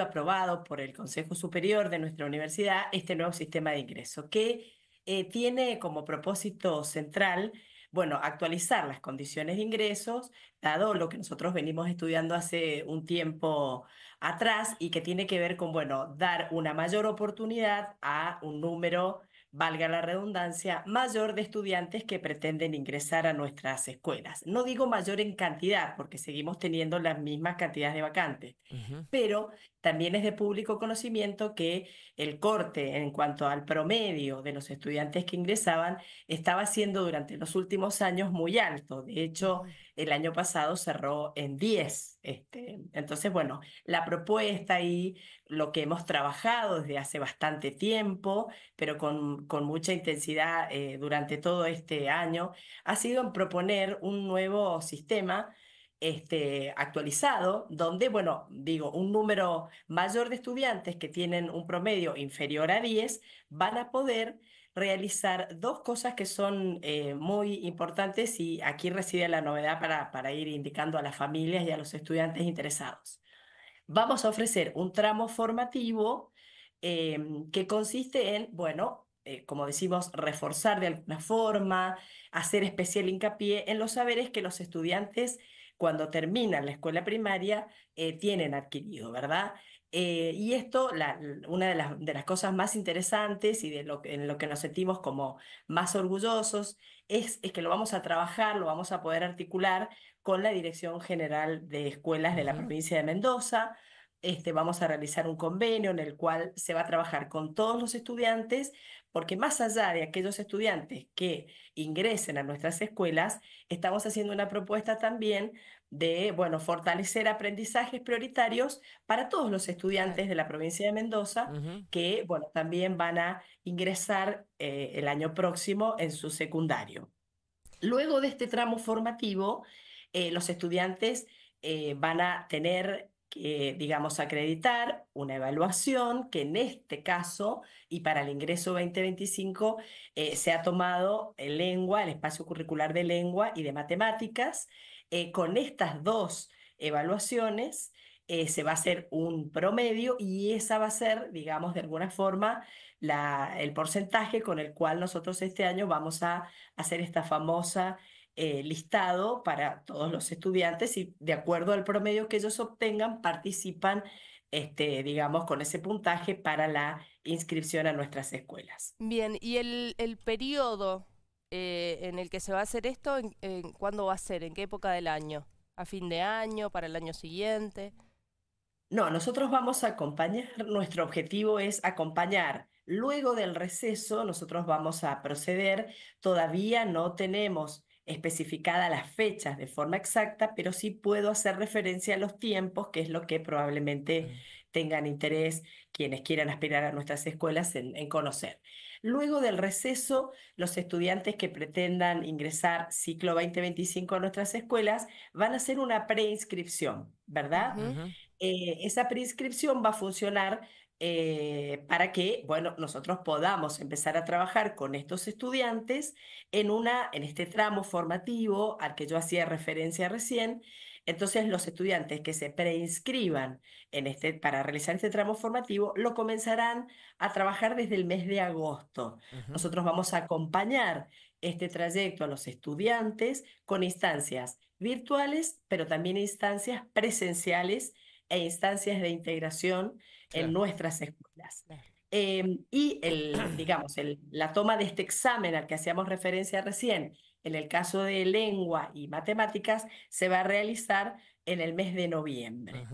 aprobado por el Consejo Superior de nuestra universidad este nuevo sistema de ingreso, que eh, tiene como propósito central, bueno, actualizar las condiciones de ingresos, dado lo que nosotros venimos estudiando hace un tiempo atrás y que tiene que ver con, bueno, dar una mayor oportunidad a un número valga la redundancia, mayor de estudiantes que pretenden ingresar a nuestras escuelas. No digo mayor en cantidad, porque seguimos teniendo las mismas cantidades de vacantes, pero también es de público conocimiento que el corte en cuanto al promedio de los estudiantes que ingresaban estaba siendo durante los últimos años muy alto. De hecho, el año pasado cerró en 10. Este, entonces, bueno, la propuesta y lo que hemos trabajado desde hace bastante tiempo, pero con con mucha intensidad eh, durante todo este año ha sido en proponer un nuevo sistema este, actualizado, donde, bueno, digo, un número mayor de estudiantes que tienen un promedio inferior a 10 van a poder realizar dos cosas que son eh, muy importantes y aquí reside la novedad para, para ir indicando a las familias y a los estudiantes interesados. Vamos a ofrecer un tramo formativo em, que consiste en, bueno, eh, como decimos, reforzar de alguna forma, hacer especial hincapié en los saberes que los estudiantes cuando terminan la escuela primaria eh, tienen adquirido, ¿verdad? Eh, y esto, una de las, cosas más interesantes y de lo, en lo que nos sentimos como más orgullosos, es, es, que lo vamos a trabajar, lo vamos a poder articular con la Dirección General de Escuelas de la provincia de Mendoza, este, vamos a realizar un convenio en el cual se va a trabajar con todos los estudiantes, porque más allá de aquellos estudiantes que ingresen a nuestras escuelas, estamos haciendo una propuesta también de, bueno, fortalecer aprendizajes prioritarios para todos los estudiantes de la provincia de Mendoza, que, bueno, también van a ingresar eh, el año próximo en su secundario. Luego de este tramo formativo, eh, los estudiantes eh, van a tener digamos, acreditar una evaluación que en este caso y para el ingreso 2025 eh, se ha tomado lengua, el espacio curricular de lengua y de matemáticas. Eh, con estas dos evaluaciones eh, se va a hacer un promedio y esa va a ser, digamos, de alguna forma la, el porcentaje con el cual nosotros este año vamos a hacer esta famosa eh, listado para todos los estudiantes y de acuerdo al promedio que ellos obtengan, participan, este, digamos, con ese puntaje para la inscripción a nuestras escuelas. Bien, ¿y el, periodo eh, en el que se va a hacer esto, cuándo va a ser? ¿En qué época del año? ¿A fin de año? ¿Para el año siguiente? No, nosotros vamos a acompañar, nuestro objetivo es acompañar. Luego del receso, nosotros vamos a proceder, todavía no tenemos especificada las fechas de forma exacta, pero sí puedo hacer referencia a los tiempos, que es lo que probablemente mm. tengan interés quienes quieran aspirar a nuestras escuelas en, conocer. Luego del receso, los estudiantes que pretendan ingresar ciclo 2025 a nuestras escuelas van a hacer una preinscripción, ¿verdad? Eh, esa preinscripción va a funcionar eh, para que, bueno, nosotros podamos empezar a trabajar con estos estudiantes en, una, en este tramo formativo al que yo hacía referencia recién. Entonces, los estudiantes que se preinscriban en este, para realizar este tramo formativo lo comenzarán a trabajar desde el mes de agosto. Nosotros vamos a acompañar este trayecto a los estudiantes con instancias virtuales, pero también instancias presenciales e instancias de integración en nuestras escuelas. Em, y el, digamos, la toma de este examen al que hacíamos referencia recién, en el caso de lengua y matemáticas, se va a realizar en el mes de noviembre.